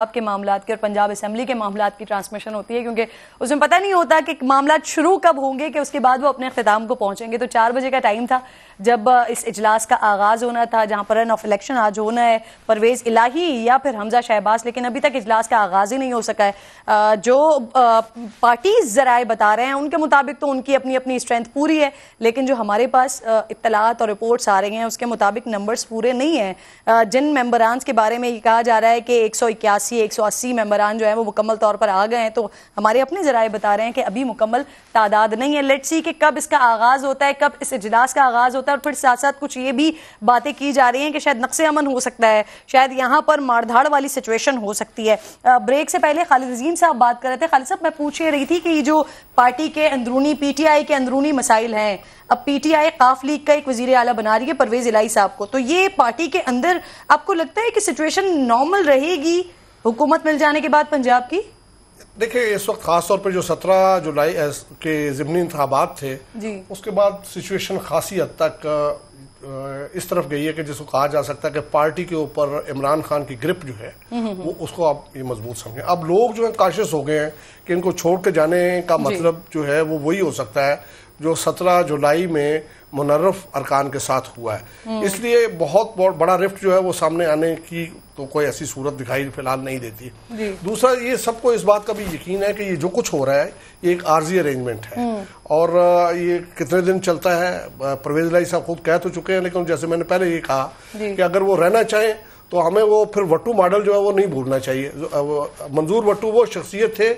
पंजाब के मामला की और पंजाब असम्बली के मामला की ट्रांसमिशन होती है क्योंकि उसमें पता नहीं होता कि मामला शुरू कब होंगे कि उसके बाद वो अपने अख्ताम को पहुंचेंगे तो चार बजे का टाइम था जब इस इजलास का आगाज़ होना था जहाँ पर रन ऑफ इलेक्शन आज होना है परवेज़ इलाही या फिर हमजा शहबाज लेकिन अभी तक इजलास का आगाज़ ही नहीं हो सका है जो पार्टी ज़राए बता रहे हैं उनके मुताबिक तो उनकी अपनी अपनी स्ट्रेंथ पूरी है लेकिन जो हमारे पास इतलात और रिपोर्ट्स आ रही हैं उसके मुताबिक नंबर्स पूरे नहीं हैं जिन मेम्बरान के बारे में ये कहा जा रहा है कि एक सौ इक्यासी सतासी एक सौ अस्सी मेम्बरान जो है वो मुकम्मल तौर पर आ गए हैं तो हमारे अपने जराए बता रहे हैं कि अभी मुकम्मल तादाद नहीं है लेट सी कि कब इसका आगाज़ होता है कब इस इजलास का आगाज़ होता है और फिर साथ साथ कुछ ये भी बातें की जा रही हैं कि शायद नक्श अमन हो सकता है शायद यहाँ पर मारधाड़ वाली सिचुएशन हो सकती है ब्रेक से पहले खालिद अजीम साहब बात कर रहे थे खालिद साहब मैं पूछ रही थी कि जो पार्टी के अंदरूनी पीटीआई के अंदरूनी मसाइल हैं अब पीटीआई काफ लीग का एक वजीर आला बना रही है परवेज इलाई साहब को तो ये पार्टी के अंदर आपको लगता है कि सिचुएशन नॉर्मल रहेगी हुकूमत मिल जाने के बाद पंजाब की देखिए इस वक्त खास तौर पर जो सत्रह जुलाई के ज़मनी इंतबात थे उसके बाद सिचुएशन खासी हद तक इस तरफ गई है कि जिसको कहा जा सकता है कि पार्टी के ऊपर इमरान खान की ग्रिप जो है हम्म, हम्म, वो हम्म। उसको आप ये मजबूत समझें अब लोग जो है काशिश हो गए हैं कि इनको छोड़ के जाने का मतलब जो है वो वही हो सकता है जो 17 जुलाई में मुनर्रफ अरकान के साथ हुआ है हम्म। इसलिए बहुत बहुत बड़ा रिफ्ट जो है वो सामने आने की तो कोई ऐसी सूरत दिखाई फिलहाल नहीं देती दूसरा ये सबको इस बात का भी यकीन है कि ये जो कुछ हो रहा है ये एक आर्जी अरेंजमेंट है हम्म। और ये कितने दिन चलता है परवेज लाई साहब खुद कह तो चुके हैं लेकिन जैसे मैंने पहले ये कहा कि अगर वो रहना चाहें तो हमें वो फिर वट्टू मॉडल जो है वो नहीं भूलना चाहिए मंजूर वट्टू वो शख्सियत थे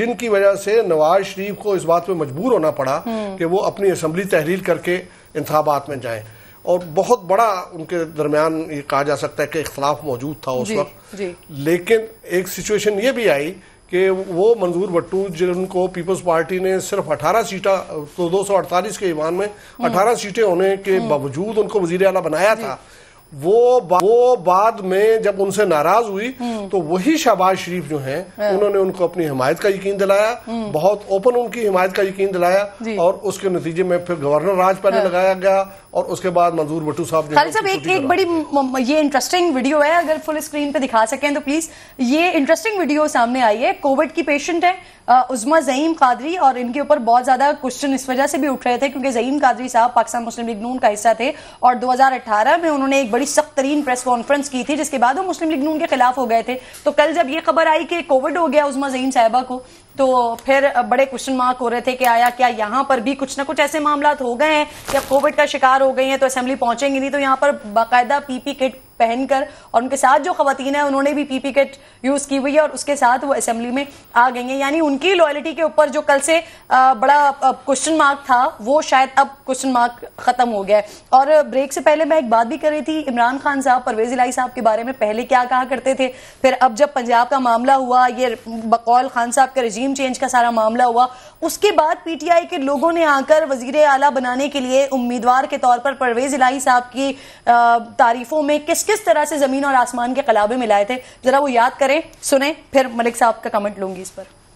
जिनकी वजह से नवाज शरीफ को इस बात पर मजबूर होना पड़ा हम्म। कि वो अपनी असम्बली तहरीर करके इंतबात में जाएं और बहुत बड़ा उनके दरमियान ये कहा जा सकता है कि इख्तलाफ मौजूद था उस वक्त लेकिन एक सिचुएशन ये भी आई कि वो मंजूर भट्टू जिनको पीपल्स पार्टी ने सिर्फ 18 सीटा तो 248 के ईमान में 18 हम्म। सीटें होने के हम्म। बावजूद उनको वजीर अला बनाया था वो बा, वो बाद में जब उनसे नाराज हुई हम्म। तो वही शहबाज शरीफ जो हैं हाँ। उन्होंने उनको अपनी हिमायत का यकीन दिलाया हम्म। बहुत ओपन उनकी हिमायत का यकीन दिलाया और उसके नतीजे में फिर गवर्नर राज पहले हाँ। लगाया गया और उसके बाद मंजूर भट्टू साहब साहब एक एक बड़ी ये इंटरेस्टिंग वीडियो है अगर फुल स्क्रीन पे दिखा सकें तो प्लीज ये इंटरेस्टिंग वीडियो सामने आई है कोविड की पेशेंट है उजमा जहीम कादरी और इनके ऊपर बहुत ज्यादा क्वेश्चन इस वजह से भी उठ रहे थे क्योंकि जहीम कादरी साहब पाकिस्तान मुस्लिम लीग नून का हिस्सा थे और दो में उन्होंने एक बड़ी सख्त तरीन प्रेस कॉन्फ्रेंस की थी जिसके बाद वो मुस्लिम लीग नून के खिलाफ हो गए थे तो कल जब ये खबर आई कि कोविड हो गया उजमा जहीन साहबा को तो फिर बड़े क्वेश्चन मार्क हो रहे थे कि आया क्या यहाँ पर भी कुछ ना कुछ ऐसे मामला हो गए हैं या कोविड का शिकार हो गई हैं तो असेंबली पहुंचेंगी नहीं तो यहाँ पर बाकायदा पीपी किट पहनकर और उनके साथ जो खातन है उन्होंने भी पीपी किट यूज की हुई है और उसके साथ वो असेंबली में आ गई हैं यानी उनकी लॉयलिटी के ऊपर जो कल से बड़ा क्वेश्चन मार्क था वो शायद अब क्वेश्चन मार्क खत्म हो गया है और ब्रेक से पहले मैं एक बात भी कर रही थी इमरान खान साहब परवेज इलाई साहब के बारे में पहले क्या कहा करते थे फिर अब जब पंजाब का मामला हुआ ये बकौल खान साहब का रजीम चेंज का सारा मामला हुआ उसके बाद पीटीआई के लोगों ने आकर वजीर आला बनाने के लिए उम्मीदवार के तौर पर परवेज इलाही साहब की तारीफों में किस किस तरह से जमीन और आसमान के कलाबे में लाए थे जरा वो याद करें सुने फिर मलिक साहब का कमेंट लूंगी इस पर